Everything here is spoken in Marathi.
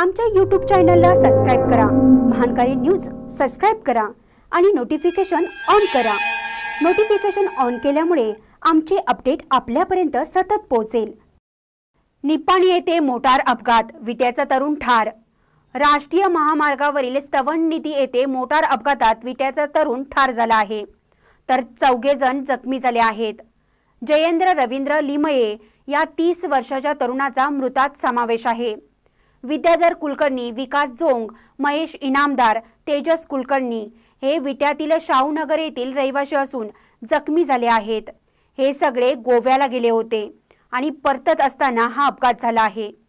आमच्या यूट्यूब चॅनलला सबस्क्राईब करा महानकारी न्यूज सबस्क्राईब करा आणि नोटिफिकेशन ऑन करा नोटिफिकेशन ऑन केल्यामुळे आमचे अपडेट आपल्यापर्यंत सतत पोहोचेल निपाणी येथे मोटार अपघात विट्याचा तरुण ठार राष्ट्रीय महामार्गावरील स्तवण निधी येथे मोटार अपघातात विट्याचा तरुण ठार झाला आहे तर चौघे जण जखमी झाले आहेत जयेंद्र रवींद्र लिमये या तीस वर्षाच्या तरुणाचा मृतात समावेश आहे विद्याधर कुलकर्णी विकास जोंग महेश इनामदार तेजस कुलकर्णी हे विट्यातील शाहूनगर येथील रहिवाशी असून जखमी झाले आहेत हे सगळे गोव्याला गेले होते आणि परतत असताना हा अपघात झाला आहे